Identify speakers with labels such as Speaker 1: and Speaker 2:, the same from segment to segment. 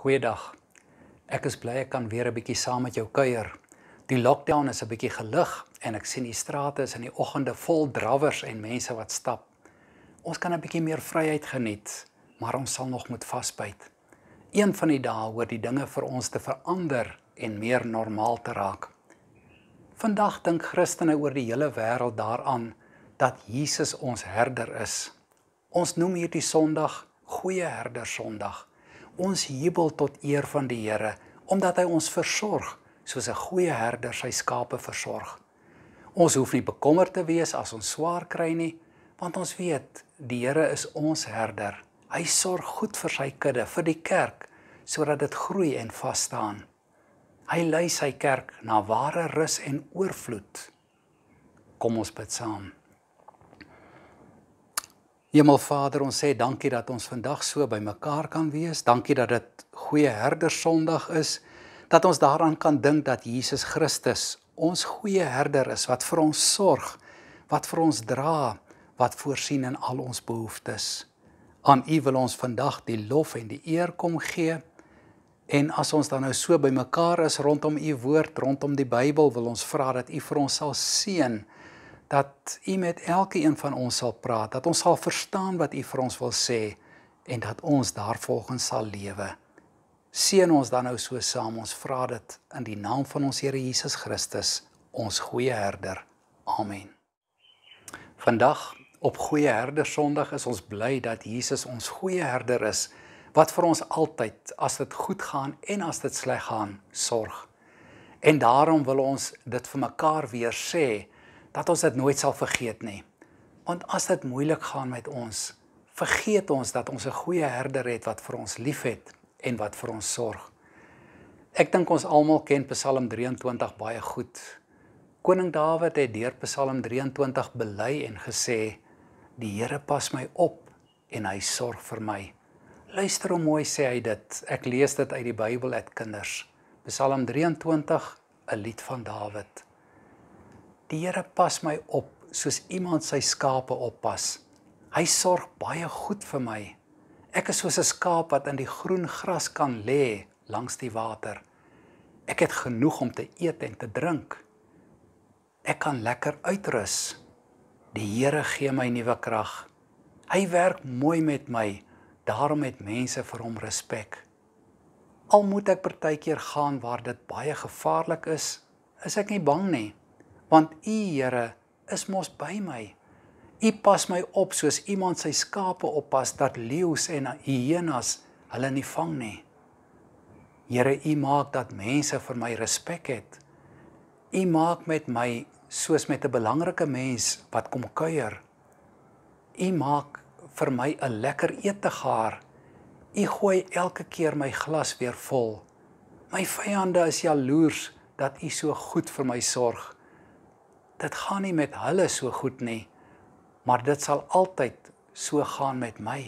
Speaker 1: Goeiedag. Ek is bly ek kan weer 'n bietjie saam met jou kuier. Die lockdown is 'n bietjie gelig en ek sien die strate is in die oggende vol drawers en mense wat stap. Ons kan 'n bietjie meer vryheid geniet, maar ons sal nog moet vasbyt. Een van die dae hoor die dinge vir ons te verander en meer normaal te raak. Vandag dink Christene oor die hele wêreld daaraan dat Jesus ons herder is. Ons noem hierdie Sondag Goeie Herder Sondag ons jubel tot eer van die Here omdat hy ons versorg soos 'n goeie herder sy skape versorg. Ons hoef nie bekommerd te wees as ons swaar kry nie, want ons weet die Here is ons herder. Hy sorg goed vir sy kudde, vir die kerk, sodat dit groei en vas staan. Hy lei sy kerk na ware rus en oorvloed. Kom ons bid saam. Hemelvader, ons sê dankie dat ons vandag so bymekaar kan wees. Dankie dat dit goeie herder Sondag is dat ons daaraan kan dink dat Jesus Christus ons goeie herder is wat vir ons sorg, wat vir ons dra, wat voorsien in al ons behoeftes. Aan U wil ons vandag die lof en die eer kom gee. En as ons dan nou so bymekaar is rondom U woord, rondom die Bybel, wil ons vra dat U vir ons sal seën dat U met elke een van ons sal praat, dat ons sal verstaan wat U vir ons wil sê en dat ons daarvolgens sal lewe. Seën ons dan nou so saam. Ons vra dit in die naam van ons Here Jesus Christus, ons goeie herder. Amen. Vandag op Goeie Herder Sondag is ons bly dat Jesus ons goeie herder is wat vir ons altyd as dit goed gaan en as dit sleg gaan sorg. En daarom wil ons dit vir mekaar weer sê dat ons dit nooit sal vergeet nie. Want as dit moeilik gaan met ons, vergeet ons dat ons 'n goeie herder het wat vir ons liefhet en wat vir ons sorg. Ek dink ons almal ken Psalm 23 baie goed. Koning Dawid het deur Psalm 23 bely en gesê: "Die Here pas my op en hy sorg vir my." Luister hoe mooi sê hy dit. Ek lees dit uit die Bybel uit kinders. Psalm 23, 'n lied van Dawid. Die Here pas my op soos iemand sy skape oppas. Hy sorg baie goed vir my. Ek is soos 'n skaap wat in die groen gras kan lê langs die water. Ek het genoeg om te eet en te drink. Ek kan lekker uitrus. Die Here gee my nuwe krag. Hy werk mooi met my. Daarom het mense vir hom respek. Al moet ek partykeer gaan waar dit baie gevaarlik is, is ek nie bang nie want U Here is mos by my. U pas my op soos iemand sy skape oppas dat leeu's en hyenas hulle nie vang nie. Here, U maak dat mense vir my respek het. U maak met my soos met 'n belangrike mens wat kom kuier. U maak vir my 'n lekker ete gaar. U gooi elke keer my glas weer vol. My vyande is jaloers dat u so goed vir my sorg dit gaan nie met hulle so goed nie, maar dit sal altyd so gaan met my.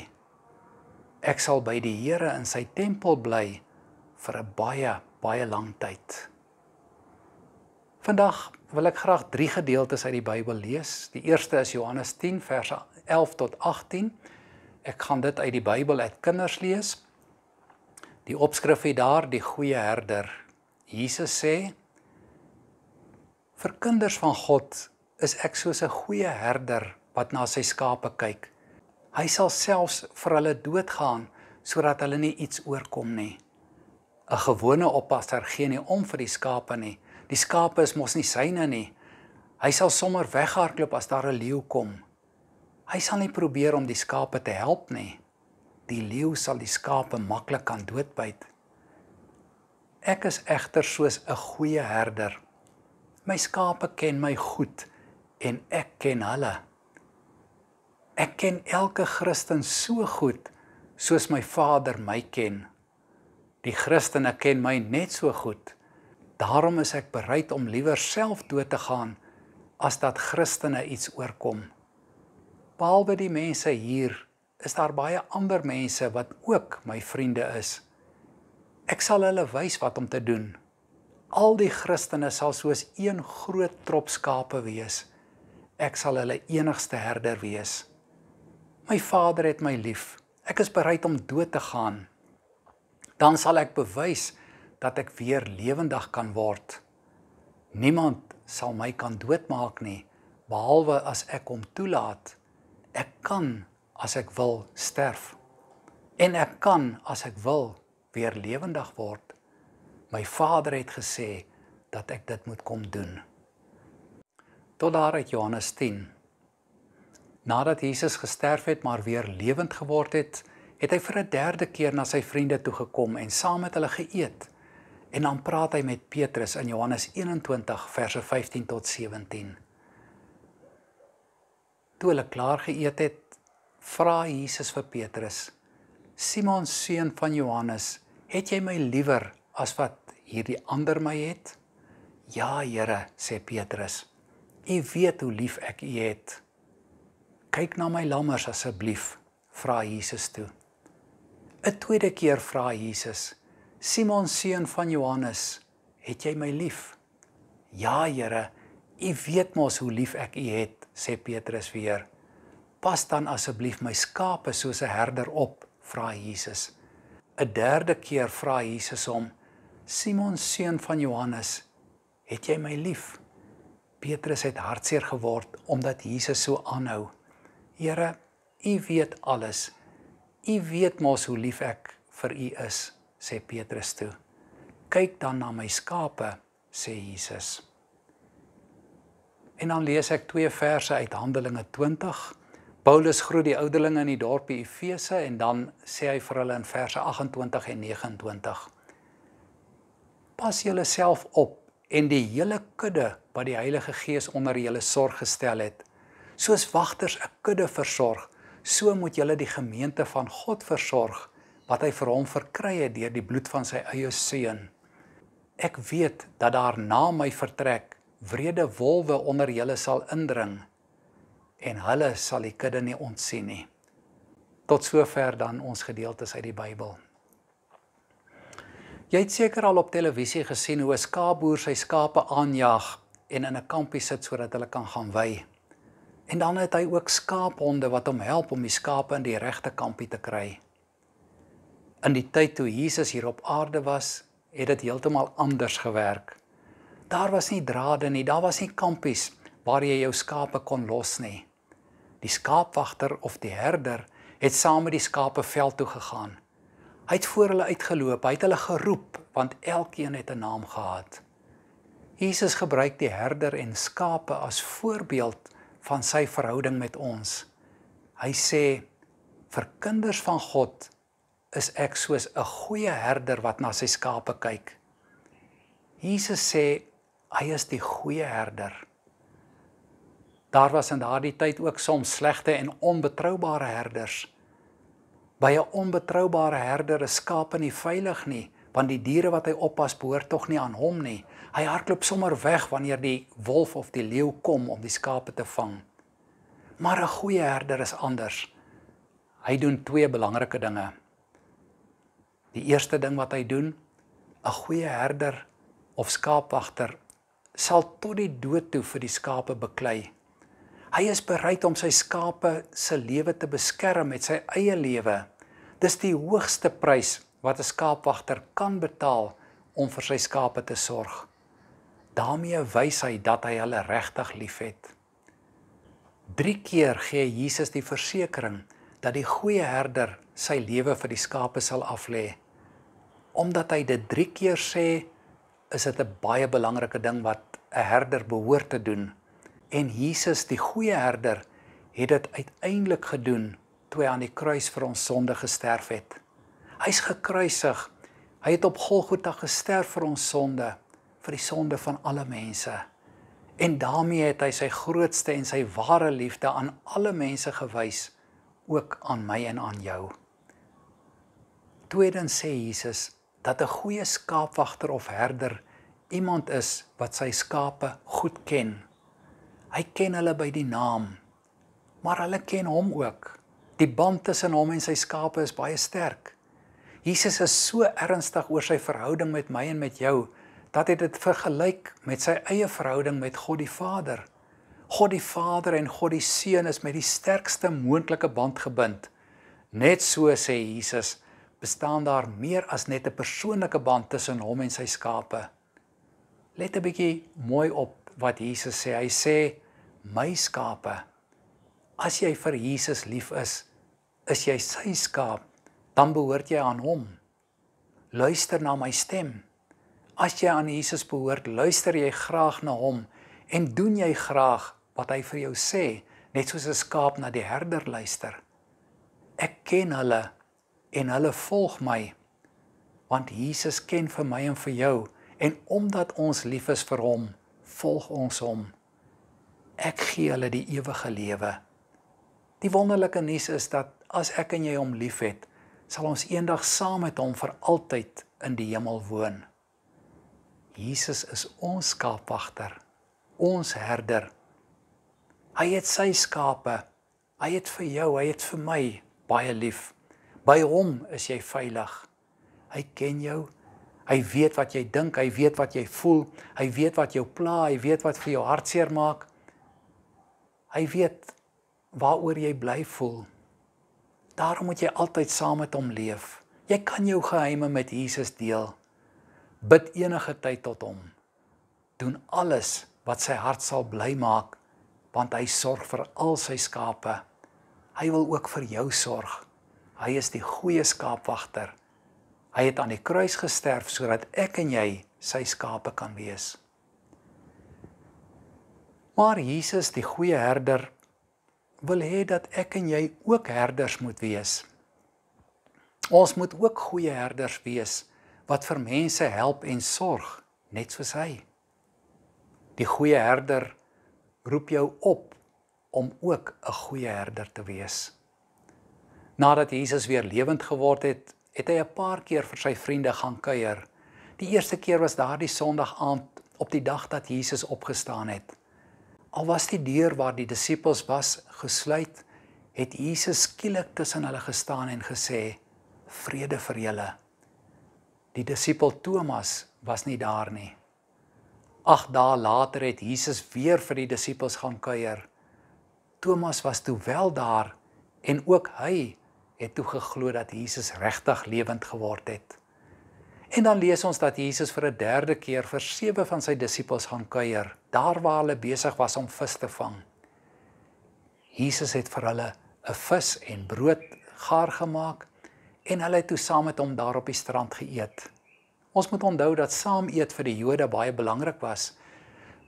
Speaker 1: Ek sal by die Here in sy tempel bly vir 'n baie baie lang tyd. Vandag wil ek graag drie gedeeltes uit die Bybel lees. Die eerste is Johannes 10 vers 11 tot 18. Ek gaan dit uit die Bybel uit kinders lees. Die opskrif het daar die goeie herder. Jesus sê: Vir kinders van God is ek soos 'n goeie herder wat na sy skape kyk. Hy sal selfs vir hulle doodgaan sodat hulle nie iets oorkom nie. 'n Gewone oppasser gee nie om vir die skape nie. Die skape is mos nie syne nie. Hy sal sommer weghardloop as daar 'n leeu kom. Hy sal nie probeer om die skape te help nie. Die leeu sal die skape maklik kan doodbyt. Ek is egter soos 'n goeie herder My skape ken my goed en ek ken hulle. Ek ken elke Christen so goed soos my Vader my ken. Die Christene ken my net so goed. Daarom is ek bereid om liewer self dood te gaan as dat Christene iets oorkom. Behalwe die mense hier, is daar baie ander mense wat ook my vriende is. Ek sal hulle wys wat om te doen al die Christene sal soos een groot trop skape wees. Ek sal hulle enigste herder wees. My Vader het my lief. Ek is bereid om dood te gaan. Dan sal ek bewys dat ek weer lewendig kan word. Niemand sal my kan doodmaak nie behalwe as ek hom toelaat. Ek kan as ek wil sterf en ek kan as ek wil weer lewendig word. My Vader het gesê dat ek dit moet kom doen. Tot daar uit Johannes 10. Nadat Jesus gesterf het maar weer lewend geword het, het hy vir 'n derde keer na sy vriende toe gekom en saam met hulle geëet. En dan praat hy met Petrus in Johannes 21 verse 15 tot 17. Toe hulle klaar geëet het, vra Jesus vir Petrus: "Simon seun van Johannes, het jy my liewer as wat hierdie ander my het? Ja, Here, sê Petrus. U weet hoe lief ek U het. Kyk na my lammers asseblief, vra Jesus toe. 'n Tweede keer vra Jesus: Simon seun van Johannes, het jy my lief? Ja, Here, U weet mos hoe lief ek U het, sê Petrus weer. Pas dan asseblief my skape soos 'n herder op, vra Jesus. 'n Derde keer vra Jesus hom: Simon seun van Johannes, het jy my lief? Petrus het hartseer geword omdat Jesus so aanhou. Here, U weet alles. U weet mos hoe lief ek vir U is, sê Petrus toe. Kyk dan na my skape, sê Jesus. En dan lees ek twee verse uit Handelinge 20. Paulus groet die ouderlinge in die dorpie Efese en dan sê hy vir hulle in verse 28 en 29: pas julleself op en die hele kudde wat die Heilige Gees onder julle sorg gestel het. Soos wagters 'n kudde versorg, so moet julle die gemeente van God versorg wat hy vir hom verkry het deur die bloed van sy eie seun. Ek weet dat daar na my vertrek wrede wolwe onder julle sal indring en hulle sal die kudde nie ontsien nie. Tot sover dan ons gedeeltes uit die Bybel. Jy het seker al op televisie gesien hoe 'n skaapboer sy skape aanjaag en in 'n kampie sit sodat hulle kan gaan wei. En dan het hy ook skaaphonde wat hom help om die skape in die regte kampie te kry. In die tyd toe Jesus hier op aarde was, het dit heeltemal anders gewerk. Daar was nie drade nie, daar was nie kampies waar jy jou skape kon los nie. Die skaapwagter of die herder het saam met die skape veld toe gegaan Hy het voor hulle uitgeloop, hy het hulle geroep want elkeen het 'n naam gehad. Jesus gebruik die herder en skape as voorbeeld van sy verhouding met ons. Hy sê vir kinders van God is ek soos 'n goeie herder wat na sy skape kyk. Jesus sê hy is die goeie herder. Daar was in daardie tyd ook soms slegte en onbetroubare herders. By 'n onbetroubare herder is skape nie veilig nie, want die diere wat hy oppas behoort tog nie aan hom nie. Hy hardloop sommer weg wanneer die wolf of die leeu kom om die skape te vang. Maar 'n goeie herder is anders. Hy doen twee belangrike dinge. Die eerste ding wat hy doen, 'n goeie herder of skaapwagter sal tot die dood toe vir die skape beklei Hy is bereid om sy skape se lewe te beskerm met sy eie lewe. Dis die hoogste prys wat 'n skaapwagter kan betaal om vir sy skape te sorg. daarmee wys hy dat hy hulle regtig liefhet. 3 keer gee Jesus die versekering dat die goeie herder sy lewe vir die skape sal aflê. Omdat hy dit 3 keer sê, is dit 'n baie belangrike ding wat 'n herder behoort te doen En Jesus die goeie herder het dit uiteindelik gedoen toe hy aan die kruis vir ons sonde gesterf het. Hy's gekruisig. Hy het op Golgotha gesterf vir ons sonde, vir die sonde van alle mense. En daarmee het hy sy grootste en sy ware liefde aan alle mense gewys, ook aan my en aan jou. Tweedens sê Jesus dat 'n goeie skaapwagter of herder iemand is wat sy skape goed ken Hy ken hulle by die naam. Maar hulle ken hom ook. Die band tussen hom en sy skape is baie sterk. Jesus is so ernstig oor sy verhouding met my en met jou dat hy dit vergelyk met sy eie verhouding met God die Vader. God die Vader en God die Seun is met die sterkste moontlike band gebind. Net so sê Jesus, bestaan daar meer as net 'n persoonlike band tussen hom en sy skape. Let 'n bietjie mooi op wat Jesus sê. Hy sê: my skape. As jy vir Jesus lief is, is jy sy skaap, dan behoort jy aan hom. Luister na my stem. As jy aan Jesus behoort, luister jy graag na hom en doen jy graag wat hy vir jou sê, net soos 'n skaap na die herder luister. Ek ken hulle en hulle volg my want Jesus ken vir my en vir jou en omdat ons lief is vir hom, volg ons hom ek gee hulle die ewige lewe. Die wonderlike nuus is dat as ek en jy hom liefhet, sal ons eendag saam met hom vir altyd in die hemel woon. Jesus is ons skaapwagter, ons herder. Hy het sy skape. Hy het vir jou, hy het vir my baie lief. By hom is jy veilig. Hy ken jou. Hy weet wat jy dink, hy weet wat jy voel, hy weet wat jou pla, hy weet wat vir jou hartseer maak. Hy weet waaroor jy bly voel. Daarom moet jy altyd saam met hom leef. Jy kan jou geheime met Jesus deel. Bid enige tyd tot hom. Doen alles wat sy hart sal bly maak, want hy sorg vir al sy skape. Hy wil ook vir jou sorg. Hy is die goeie skaapwagter. Hy het aan die kruis gesterf sodat ek en jy sy skape kan wees. Maar Jesus die goeie herder wil hê dat ek en jy ook herders moet wees. Ons moet ook goeie herders wees wat vir mense help en sorg net soos hy. Die goeie herder roep jou op om ook 'n goeie herder te wees. Nadat Jesus weer lewend geword het, het hy 'n paar keer vir sy vriende gaan kuier. Die eerste keer was daardie Sondag aand op die dag dat Jesus opgestaan het. Al was die deur waar die disippels was gesluit, het Jesus skielik tussen hulle gestaan en gesê: "Vrede vir julle." Die disipel Thomas was nie daar nie. 8 dae later het Jesus weer vir die disippels gaan kuier. Thomas was toe wel daar en ook hy het toe geglo dat Jesus regtig lewend geword het. En dan lees ons dat Jesus vir 'n derde keer vir sewe van sy disippels gaan kuier, daar waar hulle besig was om vis te vang. Jesus het vir hulle 'n vis en brood gaar gemaak en hulle het toe saam met hom daar op die strand geëet. Ons moet onthou dat saam eet vir die Jode baie belangrik was,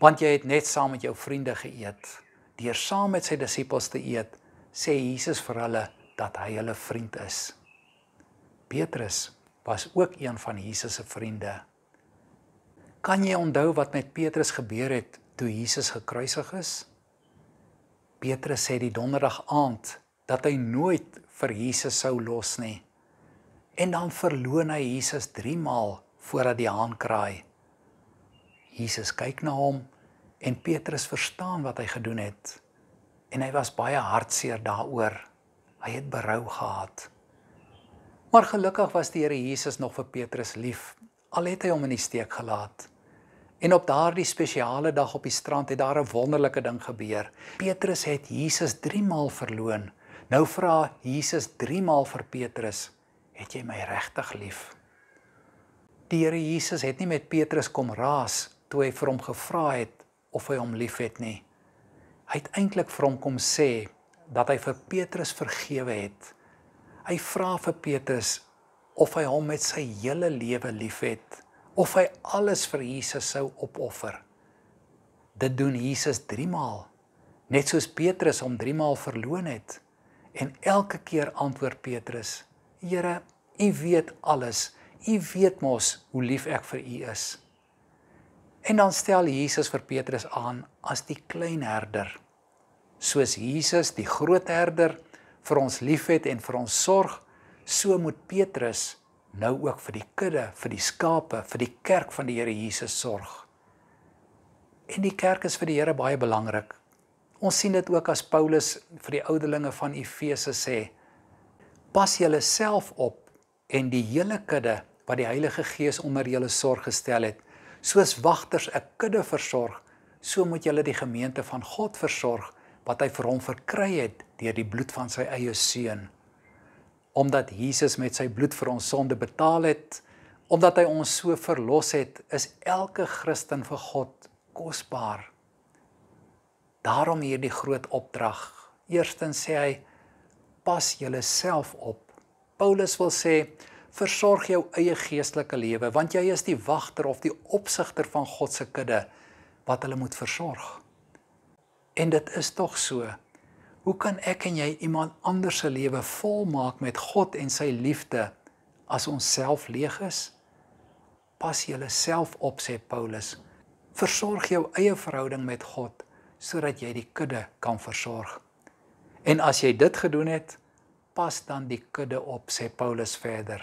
Speaker 1: want jy het net saam met jou vriende geëet. Deur saam met sy disippels te eet, sê Jesus vir hulle dat hy hulle vriend is. Petrus was ook een van Jesus se vriende. Kan jy onthou wat met Petrus gebeur het toe Jesus gekruisig is? Petrus sê die donderdag aand dat hy nooit vir Jesus sou los nie. En dan verloon hy Jesus 3 maal voordat die haan kraai. Jesus kyk na hom en Petrus verstaan wat hy gedoen het en hy was baie hartseer daaroor. Hy het berou gehad. Maar gelukkig was die Here Jesus nog vir Petrus lief. Al het hy hom in die steek gelaat. En op daardie spesiale dag op die strand het daar 'n wonderlike ding gebeur. Petrus het Jesus 3 maal verloon. Nou vra Jesus 3 maal vir Petrus: "Het jy my regtig lief?" Die Here Jesus het nie met Petrus kom raas toe hy vir hom gevra het of hy hom liefhet nie. Hy het eintlik vir hom kom sê dat hy vir Petrus vergewe het hy vra vir Petrus of hy hom met sy hele lewe liefhet, of hy alles vir Jesus sou opoffer. Dit doen Jesus 3 maal, net soos Petrus hom 3 maal verloon het. En elke keer antwoord Petrus: "Here, U weet alles. U weet mos hoe lief ek vir U is." En dan stel Jesus vir Petrus aan as die klein herder. Soos Jesus die groot herder vir ons liefhet en vir ons sorg, so moet Petrus nou ook vir die kudde, vir die skape, vir die kerk van die Here Jesus sorg. En die kerk is vir die Here baie belangrik. Ons sien dit ook as Paulus vir die ouderlinge van Efese sê: Pas julle self op en die hele kudde wat die Heilige Gees onder julle sorg gestel het, soos wagters 'n kudde versorg, so moet julle die gemeente van God versorg wat hy vir hom verkry het deur die bloed van sy eie seun. Omdat Jesus met sy bloed vir ons sonde betaal het, omdat hy ons so verlos het, is elke Christen vir God kosbaar. Daarom hierdie groot opdrag. Eerstens sê hy: Pas jouself op. Paulus wil sê: Versorg jou eie geestelike lewe, want jy is die wagter of die opsigter van God se kudde wat hulle moet versorg. En dit is tog so hoe kan ek en jy iemand anders se lewe volmaak met God en sy liefde as ons self leeg is? Pas jouself op sê Paulus. Versorg jou eie verhouding met God sodat jy die kudde kan versorg. En as jy dit gedoen het, pas dan die kudde op sê Paulus verder.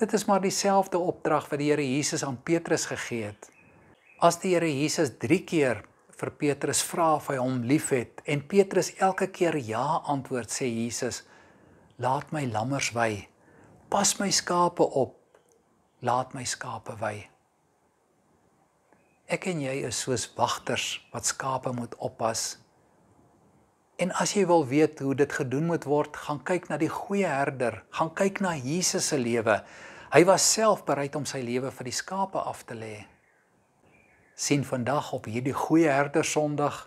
Speaker 1: Dit is maar dieselfde opdrag wat die Here Jesus aan Petrus gegee het. As die Here Jesus 3 keer vir Petrus vra of hy hom liefhet en Petrus elke keer ja antwoord sê Jesus laat my lammers wy pas my skape op laat my skape wy Ek en jy is soos wagters wat skape moet oppas En as jy wil weet hoe dit gedoen moet word gaan kyk na die goeie herder gaan kyk na Jesus se lewe Hy was self bereid om sy lewe vir die skape af te lê sien vandag op hierdie goeie herder Sondag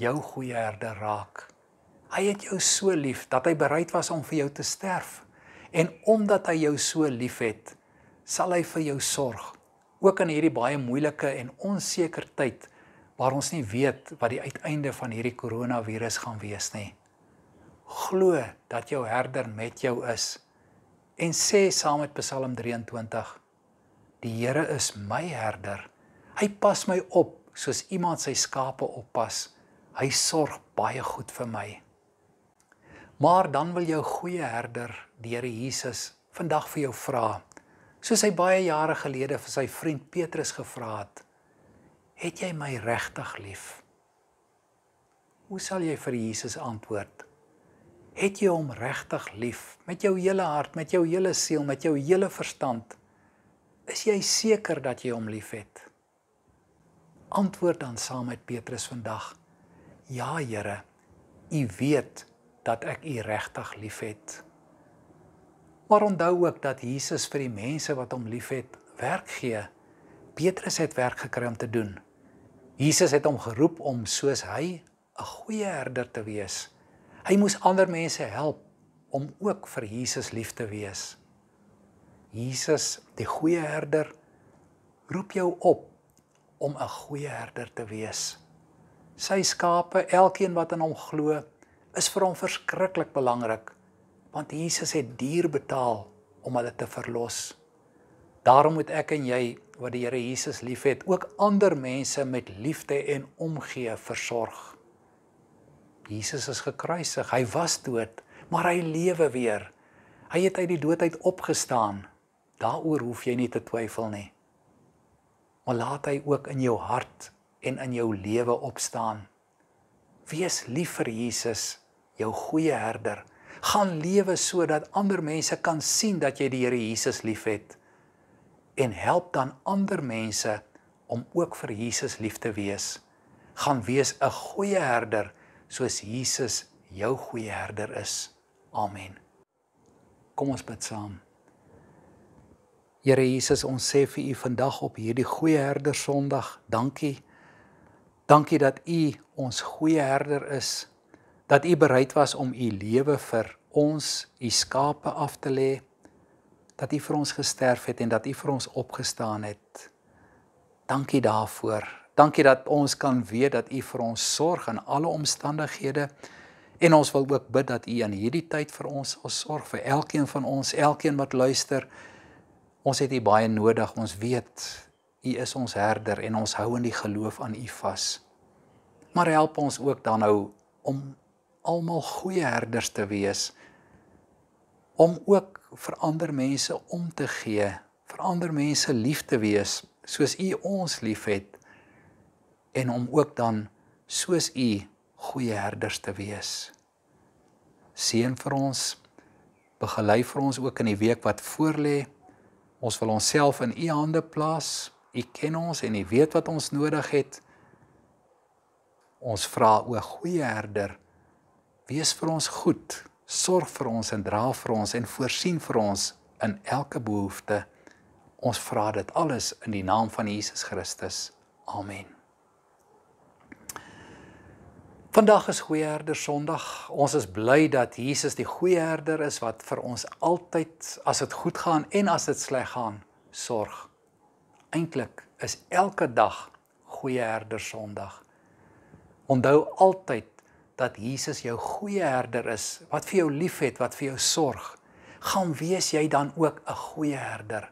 Speaker 1: jou goeie herder raak. Hy het jou so lief dat hy bereid was om vir jou te sterf. En omdat hy jou so liefhet, sal hy vir jou sorg, ook in hierdie baie moeilike en onseker tyd waar ons nie weet wat die uiteinde van hierdie koronavirus gaan wees nie. Glo dat jou herder met jou is en sê saam met Psalm 23: Die Here is my herder. Hy pas my op soos iemand sy skape oppas. Hy sorg baie goed vir my. Maar dan wil jou goeie herder, die Here Jesus, vandag vir jou vra, soos hy baie jare gelede vir sy vriend Petrus gevra het, het jy my regtig lief? Hoe sal jy vir Jesus antwoord? Het jy hom regtig lief met jou hele hart, met jou hele siel, met jou hele verstand? Is jy seker dat jy hom liefhet? antwoord dan saam met Petrus vandag: "Ja, Here, U weet dat ek U regtig liefhet." Maar onthou ook dat Jesus vir die mense wat hom liefhet, werk gee. Petrus het werk gekry om te doen. Jesus het hom geroep om soos hy 'n goeie herder te wees. Hy moes ander mense help om ook vir Jesus lief te wees. Jesus, die goeie herder, roep jou op om 'n goeie herder te wees. Sy skape, elkeen wat aan hom glo, is vir hom verskriklik belangrik, want Jesus het duur betaal om hulle te verlos. Daarom moet ek en jy, wat die Here Jesus liefhet, ook ander mense met liefde en omgee versorg. Jesus is gekruisig, hy was dood, maar hy lewe weer. Hy het uit die dood uit opgestaan. Daaroor hoef jy nie te twyfel nie maar laat hy ook in jou hart en in jou lewe opstaan. Wees lief vir Jesus, jou goeie herder. Gaan lewe sodat ander mense kan sien dat jy die Here Jesus liefhet en help dan ander mense om ook vir Jesus lief te wees. Gaan wees 'n goeie herder soos Jesus jou goeie herder is. Amen. Kom ons bid saam. Here Jesus, ons sê vir U vandag op hierdie goeie herder Sondag, dankie. Dankie dat U ons goeie herder is. Dat U bereid was om U lewe vir ons, U skape af te lê. Dat U vir ons gesterf het en dat U vir ons opgestaan het. Dankie daarvoor. Dankie dat ons kan weet dat U vir ons sorg in alle omstandighede. En ons wil ook bid dat U in hierdie tyd vir ons sorg vir elkeen van ons, elkeen wat luister. Ons het U baie nodig. Ons weet U is ons herder en ons hou in die geloof aan U vas. Maar help ons ook dan nou om almal goeie herders te wees om ook vir ander mense om te gee, vir ander mense lief te wees soos U ons liefhet en om ook dan soos U goeie herders te wees. Seën vir ons, begelei vir ons ook in die week wat voorlê. Ons wil onsself in u hande plaas. U ken ons en u weet wat ons nodig het. Ons vra o goeie herder, wees vir ons goed, sorg vir ons en dra vir ons en voorsien vir ons in elke behoefte. Ons vra dit alles in die naam van Jesus Christus. Amen. Vandag is goeie herder Sondag. Ons is bly dat Jesus die goeie herder is wat vir ons altyd as dit goed gaan en as dit sleg gaan sorg. Eintlik is elke dag goeie herder Sondag. Onthou altyd dat Jesus jou goeie herder is wat vir jou liefhet, wat vir jou sorg. Gaan wees jy dan ook 'n goeie herder.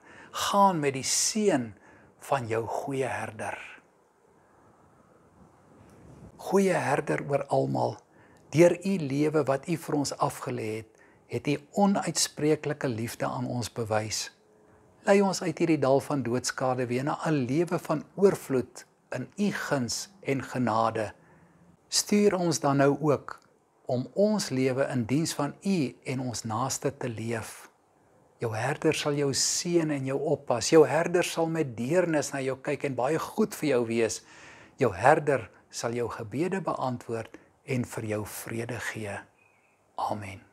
Speaker 1: Gaan met die seën van jou goeie herder goeie herder oor almal. Deur u lewe wat u vir ons afgelê het, het u onuitspreeklike liefde aan ons bewys. Lei ons uit hierdie dal van doodskade weer na 'n lewe van oorvloed in u guns en genade. Stuur ons dan nou ook om ons lewe in diens van u en ons naaste te leef. Jou herder sal jou seën en jou oppas. Jou herder sal met deernis na jou kyk en baie goed vir jou wees. Jou herder sal sal jou gebede beantwoord en vir jou vrede gee. Amen.